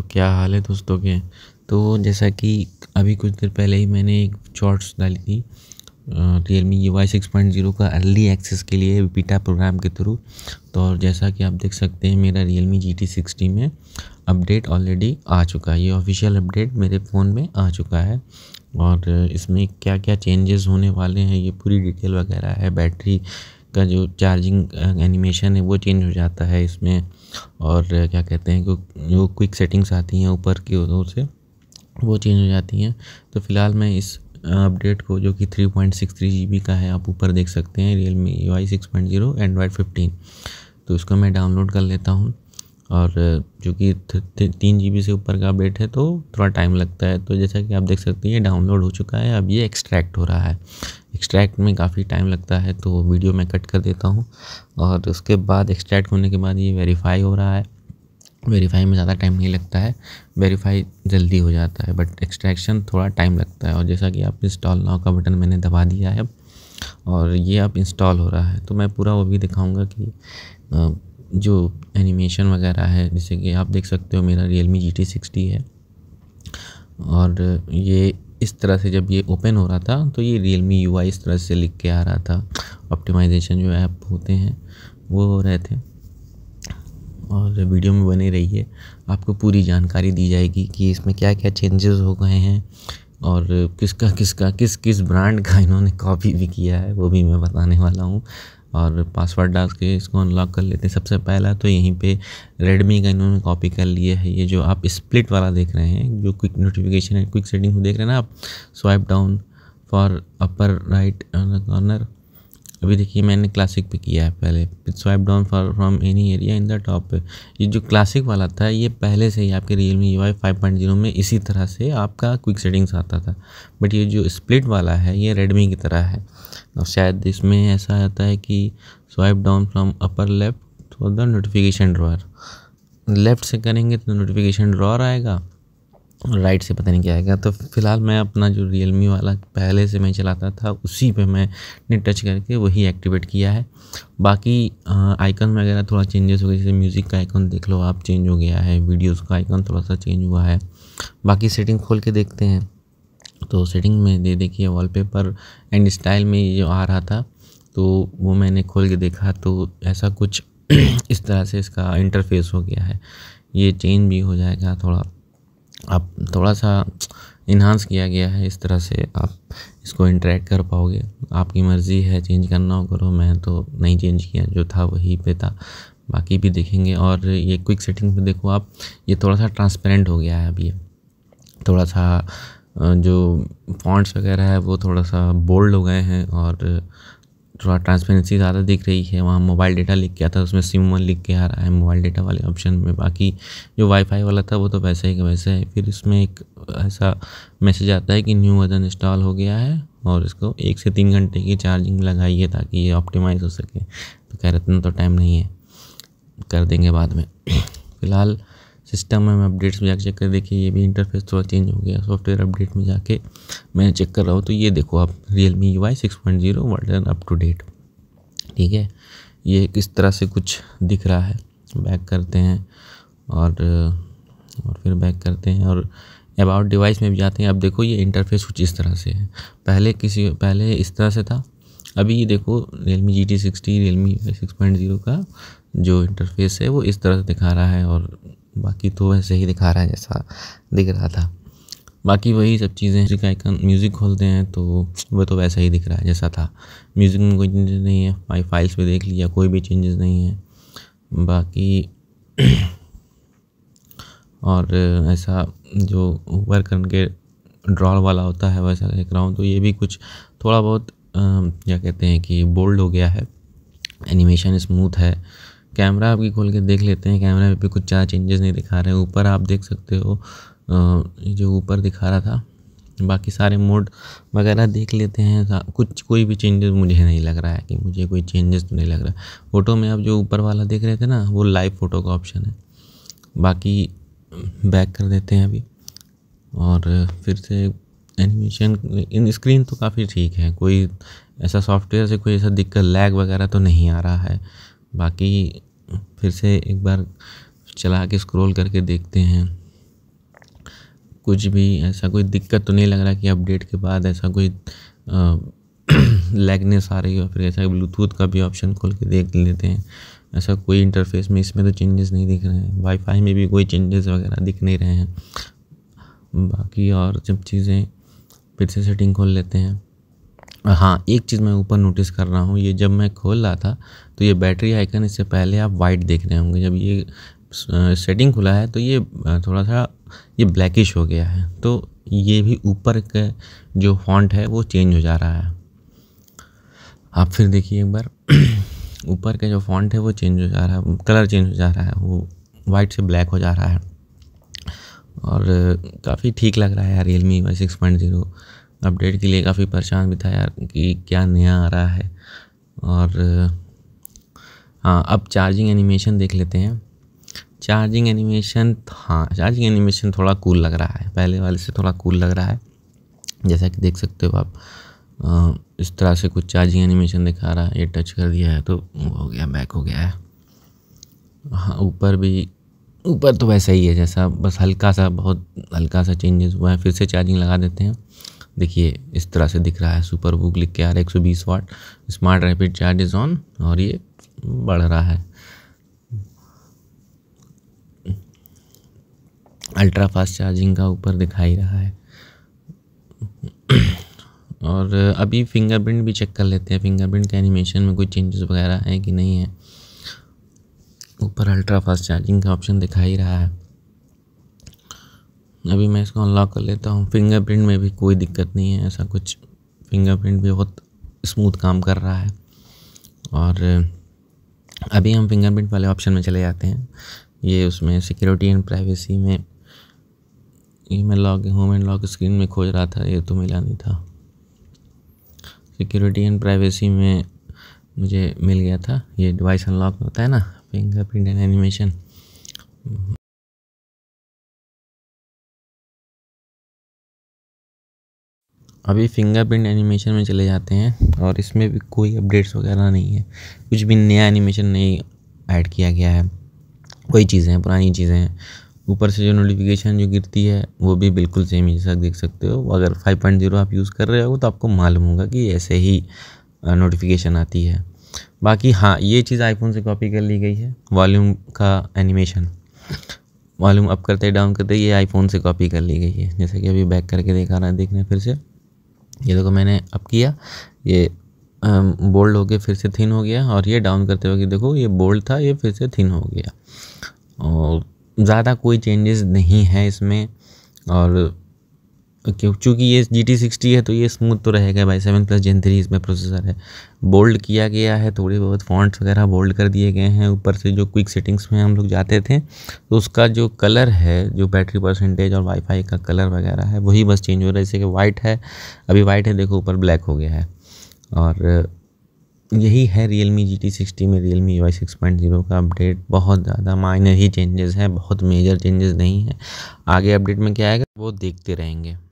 तो क्या हाल है दोस्तों के तो जैसा कि अभी कुछ देर पहले ही मैंने एक शॉर्ट्स डाली थी Realme U Y six point zero का अर्ली एक्सेस के लिए बीटा प्रोग्राम के थ्रू तो जैसा कि आप देख सकते हैं मेरा Realme G T sixty में अपडेट ऑलरेडी आ चुका है ये ऑफिशियल अपडेट मेरे फ़ोन में आ चुका है और इसमें क्या क्या चेंजेस होने वाले हैं ये पूरी डिटेल वगैरह है बैटरी का जो चार्जिंग एनिमेशन है वो चेंज हो जाता है इसमें और क्या कहते हैं कि जो क्विक सेटिंग्स आती हैं ऊपर की ओर से वो चेंज हो जाती हैं तो फ़िलहाल मैं इस अपडेट को जो कि 3.63 पॉइंट का है आप ऊपर देख सकते हैं Realme U I six Android fifteen तो इसको मैं डाउनलोड कर लेता हूँ और चूँकि तीन जी से ऊपर का अपडेट है तो थोड़ा टाइम लगता है तो जैसा कि आप देख सकते हैं ये डाउनलोड हो चुका है अब ये एक्सट्रैक्ट हो रहा है एक्सट्रैक्ट में काफ़ी टाइम लगता है तो वीडियो मैं कट कर देता हूँ और उसके बाद एक्सट्रैक्ट होने के बाद ये वेरीफाई हो रहा है वेरीफाई में ज़्यादा टाइम नहीं लगता है वेरीफाई जल्दी हो जाता है बट एक्सट्रैक्शन थोड़ा टाइम लगता है और जैसा कि आप इंस्टॉल नाव का बटन मैंने दबा दिया है और ये अब इंस्टॉल हो रहा है तो मैं पूरा वो भी दिखाऊंगा कि जो एनिमेशन वगैरह है जैसे कि आप देख सकते हो मेरा Realme G T sixty है और ये इस तरह से जब ये ओपन हो रहा था तो ये रियल मी यू इस तरह से लिख के आ रहा था ऑप्टिमाइजेशन जो ऐप होते हैं वो हो रहे थे और वीडियो में बने रहिए आपको पूरी जानकारी दी जाएगी कि इसमें क्या क्या चेंजेस हो गए हैं और किसका किसका किस किस ब्रांड का इन्होंने कॉपी भी किया है वो भी मैं बताने वाला हूँ और पासवर्ड डाल के इसको अनलॉक कर लेते हैं सबसे पहला तो यहीं पे रेडमी का इन्होंने कॉपी कर लिया है ये जो आप स्प्लिट वाला देख रहे हैं जो क्विक नोटिफिकेशन है क्विक सेटिंग देख रहे हैं ना आप swipe down for upper right corner अभी देखिए मैंने क्लासिक पे किया है पहले swipe down for from any area in the top पे ये जो क्लासिक वाला था ये पहले से ही आपके Realme Y five point zero में इसी तरह से आपका क्विक सेटिंग्स आता था बट ये जो स्प्लिट वाला है ये रेडमी की तरह है और शायद इसमें ऐसा आता है कि swipe down from upper left for the notification drawer left से करेंगे तो नोटिफिकेशन ड्रॉर आएगा राइट से पता नहीं क्या आएगा तो फिलहाल मैं अपना जो रियल मी वाला पहले से मैं चलाता था उसी पे मैंने टच करके वही एक्टिवेट किया है बाकी आइकन वगैरह थोड़ा चेंजेस हो गए जैसे म्यूज़िक का आइकन देख लो आप चेंज हो गया है वीडियोज़ का आइकन थोड़ा सा चेंज हुआ है बाकी सेटिंग खोल के देखते हैं तो सेटिंग में दे देखिए वॉलपेपर एंड स्टाइल में ये जो आ रहा था तो वो मैंने खोल के देखा तो ऐसा कुछ इस तरह से इसका इंटरफेस हो गया है ये चेंज भी हो जाएगा थोड़ा आप थोड़ा सा इन्हांस किया गया है इस तरह से आप इसको इंटरेक्ट कर पाओगे आपकी मर्ज़ी है चेंज करना हो करो मैं तो नहीं चेंज किया जो था वही पे था बाकी भी देखेंगे और ये क्विक सेटिंग पे देखो आप ये थोड़ा सा ट्रांसपेरेंट हो गया है अभी ये थोड़ा सा जो फॉन्ट्स वगैरह है वो थोड़ा सा बोल्ड हो गए हैं और थोड़ा ट्रांसपेरेंसी ज़्यादा दिख रही है वहाँ मोबाइल डेटा लिख के आता है उसमें सिम वन लिख के आ रहा है मोबाइल डेटा वाले ऑप्शन में बाकी जो वाईफाई वाला था वो तो वैसे ही वैसा है फिर इसमें एक ऐसा मैसेज आता है कि न्यू वर्जन इंस्टॉल हो गया है और इसको एक से तीन घंटे की चार्जिंग लगाइए ताकि ये ऑप्टिमाइज़ हो सके तो खैर इतना तो टाइम नहीं है कर देंगे बाद में फ़िलहाल सिस्टम में अपडेट्स में जाके चेक कर देखिए ये भी इंटरफेस थोड़ा चेंज हो गया सॉफ्टवेयर अपडेट में जाके मैं चेक कर रहा हूँ तो ये देखो आप Realme U I six point zero version up to date ठीक है ये किस तरह से कुछ दिख रहा है बैक करते हैं और और फिर बैक करते हैं और अबाउट डिवाइस में भी जाते हैं अब देखो ये इंटरफेस कुछ इस तरह से है पहले किसी पहले इस तरह से था अभी ये देखो Realme G T sixty Realme six point zero का जो इंटरफेस है वो इस तरह से दिखा रहा है और बाकी तो वैसे ही दिखा रहा है जैसा दिख रहा था बाकी वही सब चीज़ें म्यूज़िक आइकन म्यूज़िक खोलते हैं तो वह तो वैसा ही दिख रहा है जैसा था म्यूज़िक में कोई चेंजेस नहीं है माई फाइल्स पे देख लिया कोई भी चेंजेस नहीं है बाकी और ऐसा जो ऊपर करके ड्रॉल वाला होता है वैसा देख रहा हूँ तो ये भी कुछ थोड़ा बहुत क्या कहते हैं कि बोल्ड हो गया है एनिमेशन स्मूथ है कैमरा आपकी खोल के देख लेते हैं कैमरा में भी कुछ ज़्यादा चेंजेस नहीं दिखा रहे हैं ऊपर आप देख सकते हो जो ऊपर दिखा रहा था बाकी सारे मोड वगैरह देख लेते हैं कुछ कोई भी चेंजेस मुझे नहीं लग रहा है कि मुझे कोई चेंजेस तो नहीं लग रहा फ़ोटो में आप जो ऊपर वाला देख रहे थे ना वो लाइव फ़ोटो का ऑप्शन है बाकी बैक कर देते हैं अभी और फिर से एनिमेशन इन स्क्रीन तो काफ़ी ठीक है कोई ऐसा सॉफ्टवेयर से कोई ऐसा दिक्कत लैग वगैरह तो नहीं आ रहा है बाकी फिर से एक बार चला के स्क्रॉल करके देखते हैं कुछ भी ऐसा कोई दिक्कत तो नहीं लग रहा कि अपडेट के बाद ऐसा कोई लैगनेस आ रही हो फिर ऐसा ब्लूटूथ का भी ऑप्शन खोल के देख लेते हैं ऐसा कोई इंटरफेस में इसमें तो चेंजेस नहीं दिख रहे हैं वाईफाई में भी कोई चेंजेस वगैरह दिख नहीं रहे हैं बाकी और जब चीज़ें फिर से सेटिंग खोल लेते हैं हाँ एक चीज़ मैं ऊपर नोटिस कर रहा हूँ ये जब मैं खोल रहा था तो ये बैटरी आइकन इससे पहले आप वाइट देख रहे होंगे जब ये सेटिंग खुला है तो ये थोड़ा सा ये ब्लैकिश हो गया है तो ये भी ऊपर का जो फॉन्ट है वो चेंज हो जा रहा है आप फिर देखिए एक बार ऊपर का जो फॉन्ट है वो चेंज हो जा रहा है कलर चेंज हो जा रहा है वो वाइट से ब्लैक हो जा रहा है और काफ़ी ठीक लग रहा है Realme Y six point zero update के लिए काफ़ी परेशान भी था यार कि क्या नया आ रहा है और हाँ अब चार्जिंग एनिमेशन देख लेते हैं चार्जिंग एनिमेशन हाँ चार्जिंग एनिमेशन थोड़ा कूल लग रहा है पहले वाले से थोड़ा कूल लग रहा है जैसा कि देख सकते हो आप इस तरह से कुछ चार्जिंग एनिमेशन दिखा रहा है ये टच कर दिया है तो हो गया बैक हो गया है हाँ ऊपर भी ऊपर तो वैसा ही है जैसा बस हल्का सा बहुत हल्का सा चेंजेस हुआ है फिर से चार्जिंग लगा देते हैं देखिए इस तरह से दिख रहा है सुपर बुक लिख के आ रहा है एक सौ बीस watt smart rapid charge is on और ये बढ़ रहा है अल्ट्रा फास्ट चार्जिंग का ऊपर दिखाई रहा है और अभी फिंगरप्रिंट भी चेक कर लेते हैं फिंगरप्रिंट के एनिमेशन में कोई चेंजेस वगैरह हैं कि नहीं है ऊपर अल्ट्रा फास्ट चार्जिंग का ऑप्शन दिखाई रहा है अभी मैं इसको अनलॉक कर लेता हूँ फिंगरप्रिंट में भी कोई दिक्कत नहीं है ऐसा कुछ फिंगरप्रिंट भी बहुत स्मूथ काम कर रहा है और अभी हम फिंगरप्रिंट वाले ऑप्शन में चले जाते हैं ये उसमें सिक्योरिटी एंड प्राइवेसी में ये मैं lock home and lock screen में खोज रहा था ये तो मिला नहीं था सिक्योरिटी एंड प्राइवेसी में मुझे मिल गया था ये डिवाइस अनलॉक होता है ना फिंगरप्रिंट एंड एनिमेशन अभी फिंगरप्रिंट एनिमेशन में चले जाते हैं और इसमें भी कोई अपडेट्स वगैरह नहीं है कुछ भी नया एनिमेशन नहीं ऐड किया गया है वही चीज़ें हैं पुरानी चीज़ें हैं ऊपर से जो नोटिफिकेशन जो गिरती है वो भी बिल्कुल सेम ही जैसा देख सकते हो अगर 5.0 आप यूज़ कर रहे हो तो आपको मालूम होगा कि ऐसे ही नोटिफिकेशन आती है बाकी हाँ ये चीज़ आईफोन से कॉपी कर ली गई है वॉल्यूम का एनिमेशन वॉल्यूम अप करते डाउन करते ये आईफोन से कॉपी कर ली गई है जैसे कि अभी बैक करके देखा रहा है देखने फिर से ये देखो मैंने अप किया ये बोल्ड हो फिर से थिन हो गया और ये डाउन करते हुए देखो ये बोल्ड था ये फिर से थिन हो गया और ज़्यादा कोई चेंजेस नहीं है इसमें और क्यों चूँकि ये जी टी सिक्सटी है तो ये स्मूथ तो रहेगा भाई सेवन प्लस जेन थ्री इसमें प्रोसेसर है बोल्ड किया गया है थोड़े बहुत फॉन्ट्स वगैरह बोल्ड कर दिए गए हैं ऊपर से जो क्विक सेटिंग्स में हम लोग जाते थे तो उसका जो कलर है जो बैटरी परसेंटेज और वाईफाई का कलर वगैरह है वही बस चेंज हो रहा है जैसे कि वाइट है अभी वाइट है देखो ऊपर ब्लैक हो गया है और यही है Realme G T sixty में Realme Y six point zero का अपडेट बहुत ज़्यादा माइनर ही चेंजेस हैं बहुत मेजर चेंजेस नहीं है आगे अपडेट में क्या आएगा वो देखते रहेंगे